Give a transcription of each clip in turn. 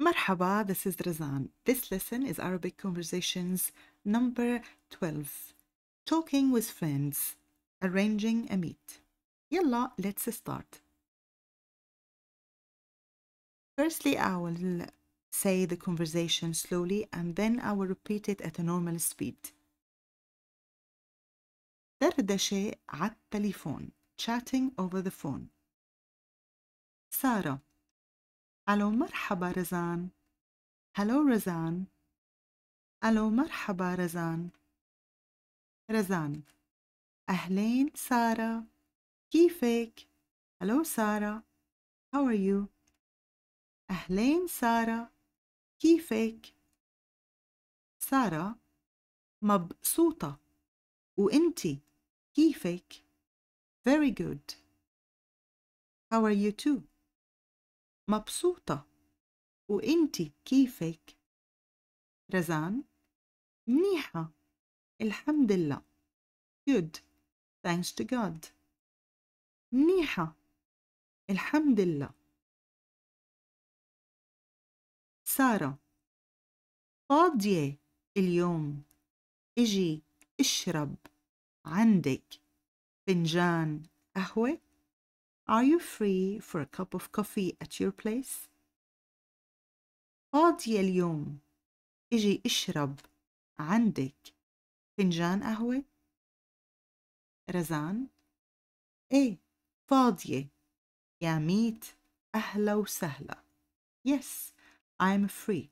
Marhaba, this is Razan. This lesson is Arabic Conversations number 12. Talking with friends, arranging a meet. Yalla, let's start. Firstly, I will say the conversation slowly and then I will repeat it at a normal speed. دردشة على التليفون, chatting over the phone. Sarah ألو مرحبا رزان هلو رزان ألو مرحبا رزان رزان أهلين سارة كيفك؟ هلو سارة How are you? أهلين سارة كيفك؟ سارة مبسوطة وإنتي كيفك؟ Very good. How are you too? مبسوطة وإنتي كيفك؟ رزان منيحة الحمد لله good thanks to God منيحة الحمد لله سارة فاضية اليوم اجي اشرب عندك فنجان قهوة Are you free for a cup of coffee at your place? فاضية اليوم اجي اشرب عندك فنجان قهوة؟ رزان ايه فاضية يا ميت أهلا وسهلا Yes, I'm free.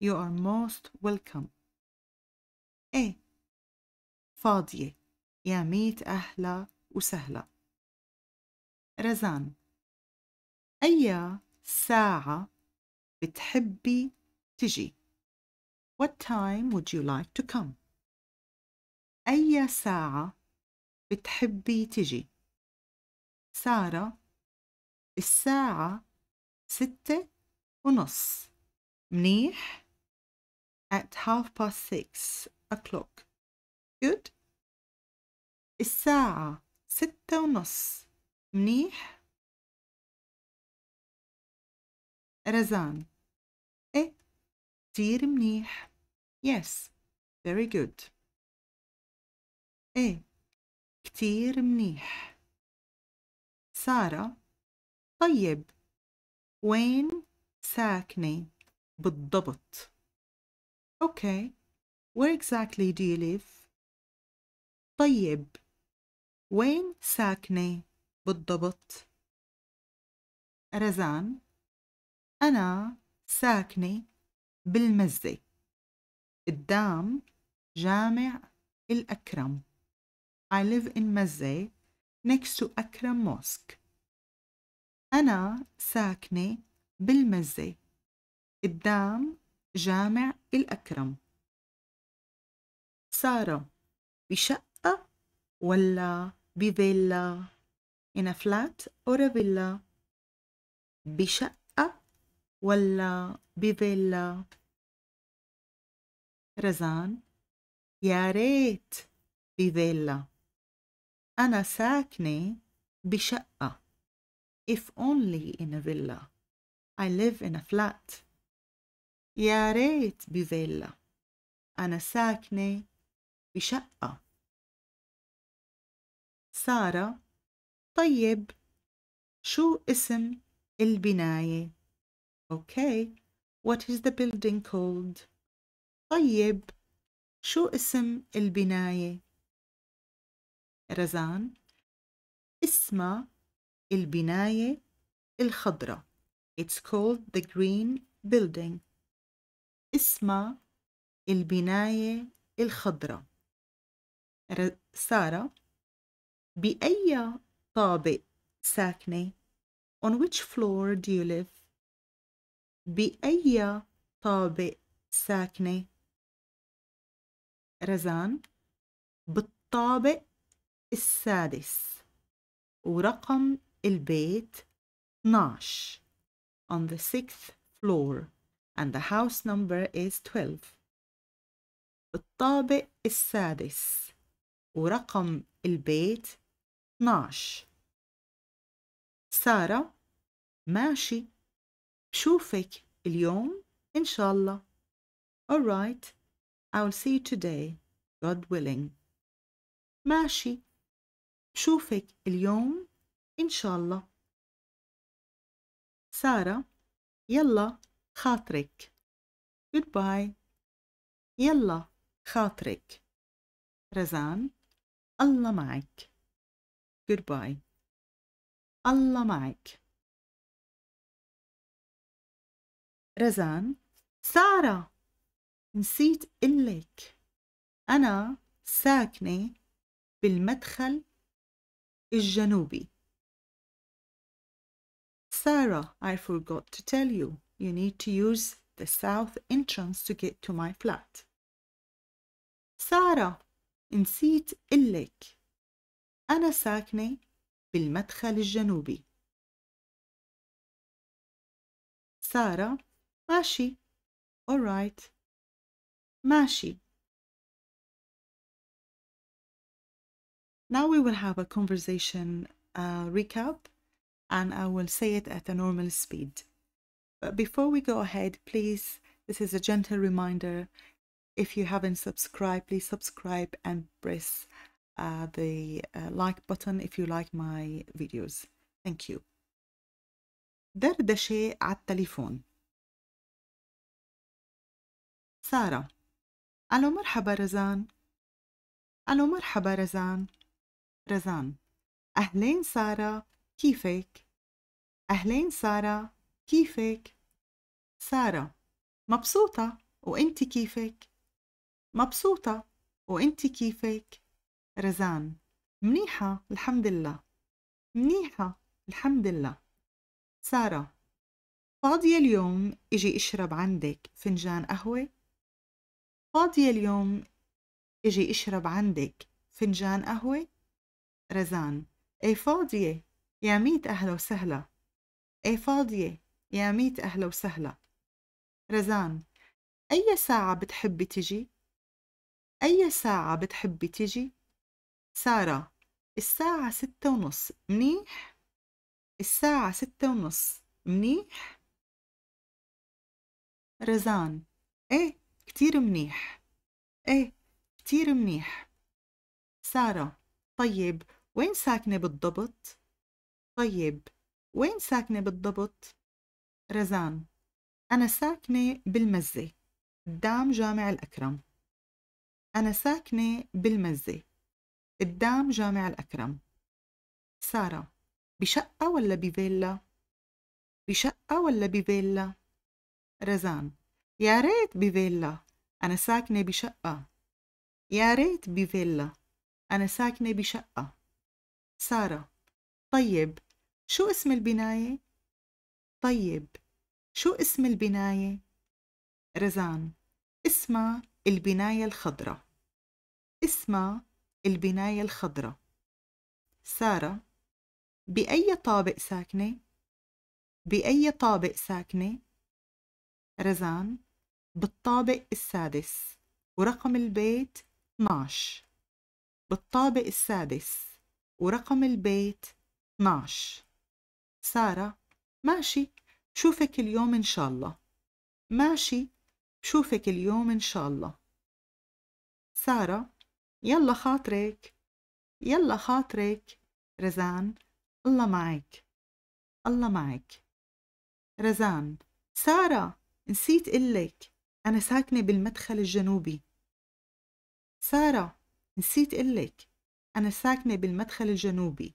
You are most welcome. ايه فاضية يا ميت أهلا وسهلا رزان أي ساعة بتحبي تجي What time would you like to come? أي ساعة بتحبي تجي سارة الساعة ستة ونص منيح at half past six o'clock good الساعة ستة ونص منيح رزان إيه كتير منيح yes very good إيه كتير منيح سارة طيب وين ساكنة بالضبط Okay where exactly do you live طيب وين ساكنه بالضبط رزان أنا ساكنة بالمزة قدام جامع الأكرم I live in مزة next to أكرم موسك أنا ساكنة بالمزة قدام جامع الأكرم سارة بشقة ولا بفيلا؟ in a flat or a villa بشقة ولا بفيلا رزان يا ريت بفيلا أنا ساكنة بشقة if only in a villa I live in a flat يا ريت بفيلا أنا ساكنة بشقة سارة طيب شو اسم البناية؟ Okay. What is the building called? طيب شو اسم البناية؟ رزان اسم البناية الخضراء It's called the green building اسم البناية الخضراء سارة بأي طابق ساكنة On which floor do you live? بأي طابق ساكنة؟ رزان بالطابق السادس ورقم البيت 12 on the sixth floor and the house number is 12 الطابق السادس ورقم البيت 12 سارة ماشي بشوفك اليوم إن شاء الله alright I'll see you today God willing ماشي بشوفك اليوم إن شاء الله سارة يلا خاطرك goodbye يلا خاطرك رزان الله معك Goodbye. الله معك. رزان سارة نسيت إلك أنا ساكنة بالمدخل الجنوبي. Sarah, I forgot to tell you, you need to use the south entrance to get to my flat. Sarah, نسيت إلك. أنا ساكنة بالمدخل الجنوبي سارة ماشي alright ماشي Now we will have a conversation uh, recap and I will say it at a normal speed. But before we go ahead, please, this is a gentle reminder. If you haven't subscribed, please subscribe and press uh, the uh, like button if you like my videos thank you دردشة على التليفون سارة ألو مرحبا رزان ألو مرحبا رزان رزان أهلين سارة كيفك؟ أهلين سارة كيفك؟ سارة مبسوطة وإنت كيفك؟ مبسوطة وإنت كيفك؟ رزان منيحة الحمد لله منيحة الحمد لله سارة فاضية اليوم إجي أشرب عندك فنجان قهوة فاضية اليوم إجي أشرب عندك فنجان قهوة رزان إيه فاضية يا ميت أهلا وسهلا إيه فاضية يا ميت أهلا وسهلا رزان أي ساعة بتحبي تجي؟ أي ساعة بتحبي تجي؟ سارة الساعة ستة ونص منيح الساعة ستة ونص منيح رزان ايه كتير منيح ايه كتير منيح سارة طيب وين ساكنة بالضبط؟ طيب وين ساكنة بالضبط؟ رزان أنا ساكنة بالمزة قدام جامع الأكرم أنا ساكنة بالمزة قدام جامع الأكرم سارة بشقة ولا بفيلا؟ بشقة ولا بفيلا؟ رزان يا ريت بفيلا أنا ساكنة بشقة يا ريت بفيلا أنا ساكنة بشقة سارة طيب شو اسم البناية؟ طيب شو اسم البناية؟ رزان اسمها البناية الخضراء اسمها البناية الخضراء سارة بأي طابق ساكنة؟ بأي طابق ساكنة؟ رزان بالطابق السادس ورقم البيت 12 بالطابق السادس ورقم البيت 12 سارة ماشي بشوفك اليوم إن شاء الله ماشي بشوفك اليوم إن شاء الله سارة يلا خاطرك يلا خاطرك رزان الله معك الله معك رزان سارة نسيت إلك أنا ساكنة بالمدخل الجنوبي سارة نسيت إلك أنا ساكنة بالمدخل الجنوبي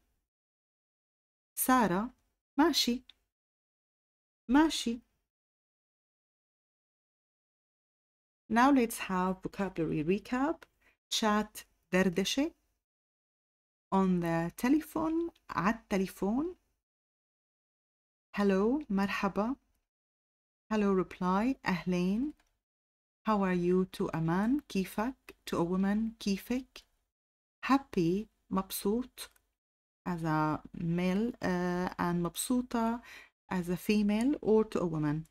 سارة ماشي ماشي Now let's have vocabulary recap. chat derdeche on the telephone at telephone. hello marhaba hello reply أهلين how are you to a man كيفك to a woman كيفك happy مبسوط as a male uh, and مبسوطة as a female or to a woman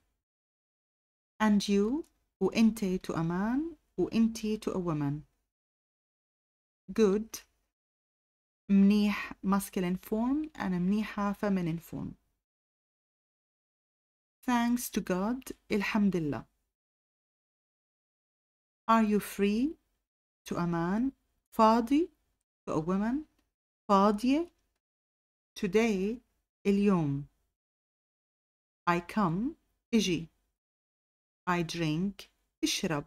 and you وانت to a man وانت to a woman good منيح masculine form and منيحة feminine form thanks to God الحمد لله are you free to a man فاضي to a woman فاضية today اليوم I come إجي I drink اشرب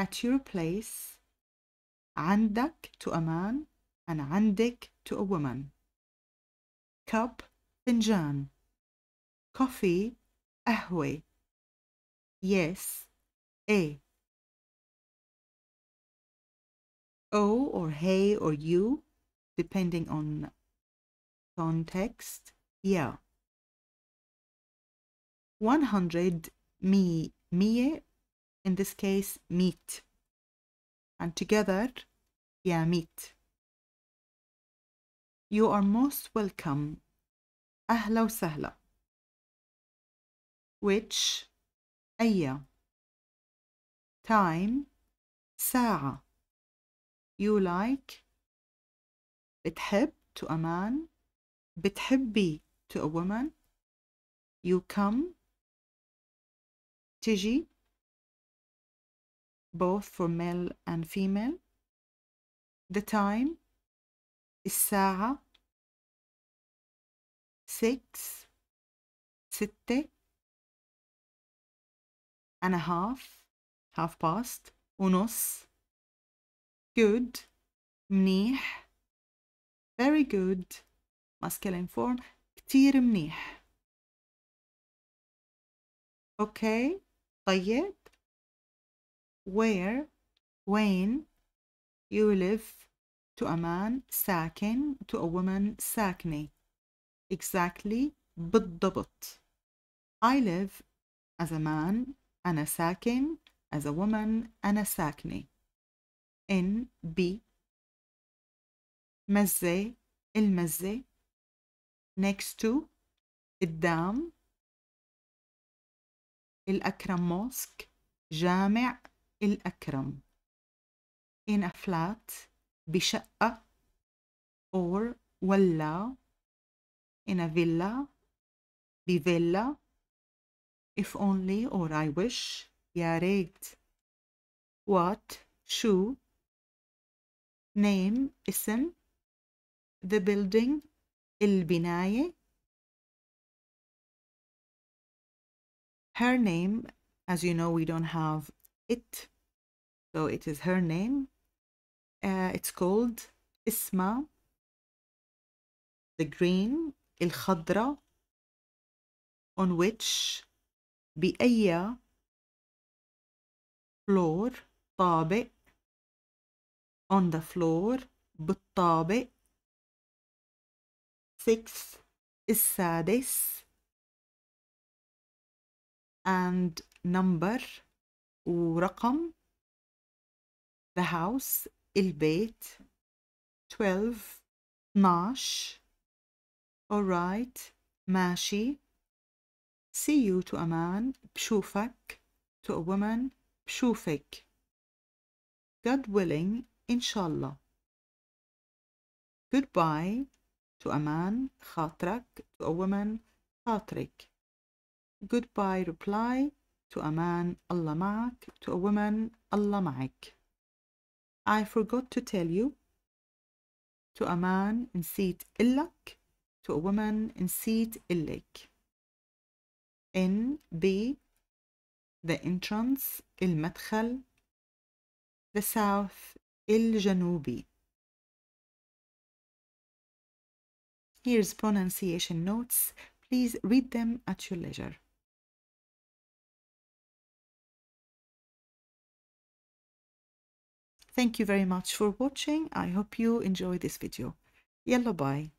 at your place عندك to a man and عندك to a woman cup فنجان coffee قهوة yes a o or hey or you depending on context yeah 100 mi mie in this case meat and together meet. You are most welcome أهلا وسهلا which أي time ساعة you like بتحب to a man بتحبي to a woman you come تجي both for male and female the time is six ستة and a half half past ونص good منيح very good masculine form كتير منيح okay طيب where when, you live to a man ساكن to a woman ساكنة exactly بالضبط I live as a man أنا ساكن as a woman أنا ساكنة in B مزة المزة next to قدام الأكرم موسك جامع الأكرم in a flat بشقة or ولا in a villa بفيلا if only or I wish يا ريت what شو name اسم the building البناية her name as you know we don't have it. So it is her name. Uh, it's called Isma, the green, khadra on which بأي floor, tabe on the floor, بالطابق, six, sadis and number ورقم the house البيت 12 12 alright ماشي see you to a man بشوفك to a woman بشوفك God willing إن شاء الله goodbye to a man خاطرك to a woman خاطرك goodbye reply to a man, Allah معك. To a woman, Allah معك. I forgot to tell you. To a man, نسيت إلك. To a woman, نسيت إلك. In, B, the entrance, المدخل. The south, الجنوبي. Here's pronunciation notes. Please read them at your leisure. Thank you very much for watching. I hope you enjoy this video. Yellow bye.